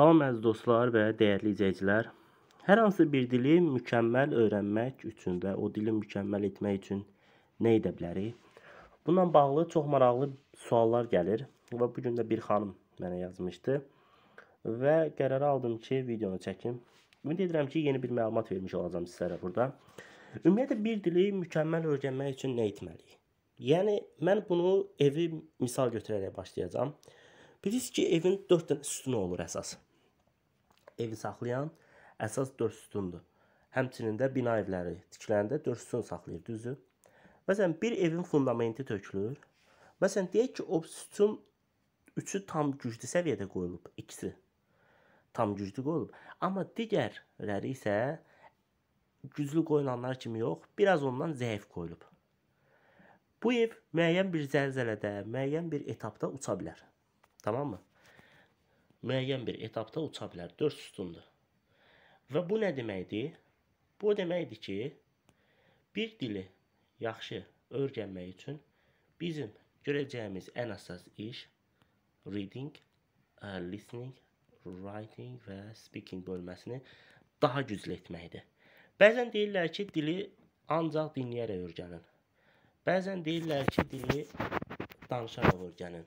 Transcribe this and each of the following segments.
Salam əziz dostlar və dəyərli izləyicilər. Hər hansı bir dili mükəmməl öyrənmək üçün və o dili mükəmməl etmək üçün nə edə bilərik? Bununla bağlı çox maraqlı suallar gəlir və bu gün də bir xanım mənə yazmışdı və qərar aldım ki, videonu çəkim. Ümid edirəm ki, yeni bir məlumat vermiş olacağım sizlərə burada. Ümumiyyətlə bir dili mükəmməl öyrənmək üçün nə etməliyik? Yəni mən bunu evi misal götürərək başlayacağam. Bilirsiniz ki, evin 4 dənə sütunu olur əsas evi saxlayan əsas dörd sütundur. Həmçinin də bina evləri tikiləndə dörd sütun saxlayır, düzdür? Məsələn, bir evin fundamenti tökülür. Məsələn, deyək ki, o sütun üçü tam güclü səviyyədə qoyulub, ikisi tam güclü qoyulub. Amma digərləri isə güclü qoyulanlar kimi yox, biraz ondan zəif qoyulub. Bu ev müəyyən bir zəlzələdə, müəyyən bir etapda uça bilər. Tamam mı? müəyyən bir etapda uça bilər. 4 sütundur. Və bu nə deməkdir? Bu o deməkdir ki, bir dili yaxşı öyrənmək üçün bizim görəcəyimiz ən əsas iş reading, listening, writing və speaking bölməsini daha güclü etməkdir. Bəzən deyirlər ki, dili ancaq dinləyərək öyrənin. Bəzən deyirlər ki, dili danışaraq öyrənin.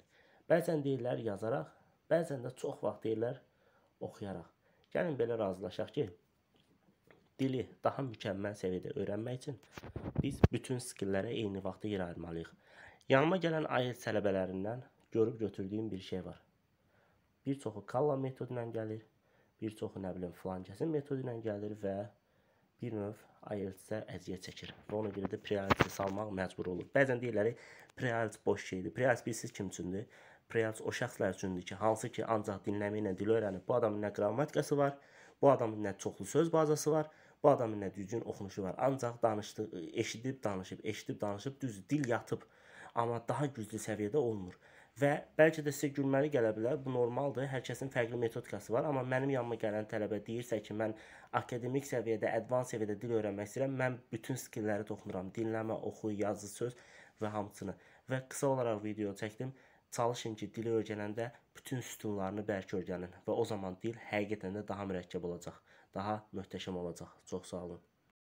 Bəzən deyirlər yazaraq Bəzən də çox vaxt deyirlər oxuyaraq. Gəlin belə razılaşaq ki, dili daha mükəmməl səviyyədə öyrənmək üçün biz bütün skilllərə eyni vaxtda yer ayırmalıyıq. Yanıma gələn IELTS tələbələrindən görüb götürdüyüm bir şey var. Bir çoxu Kalla metodu ilə gəlir, bir çoxu nə bilim flankəsin metodu ilə gəlir və bir növ IELTS-ə əziyyət çəkir. Və ona görə də pre-IELTS salmaq məcbur olur. Bəzən deyirlər, pre-IELTS boş şeydir. Pre-IELTS bilirsiniz kim üçündür? preals o şəxslər üçündür ki, hansı ki ancaq dinləmə ilə dil öyrənib. Bu adamın nə qrammatikası var, bu adamın nə çoxlu söz bazası var, bu adamın nə düzgün oxunuşu var. Ancaq danışdı, e, eşidib danışıb, eşidib danışıb düz dil yatıb, amma daha güclü səviyyədə olmur. Və bəlkə də sizə gülməli gələ bilər, bu normaldır. Hər kəsin fərqli metodikası var, amma mənim yanıma gələn tələbə deyirsə ki, mən akademik səviyyədə, advans səviyyədə dil öyrənmək istəyirəm, mən bütün skillləri toxunuram. Dinləmə, oxu, yazı, söz və hamısını. Və qısa olaraq video çəkdim. Çalışın ki, dili öyrənəndə bütün sütunlarını bərk öyrənin və o zaman dil həqiqətən də daha mürəkkəb olacaq, daha möhtəşəm olacaq. Çox sağ olun.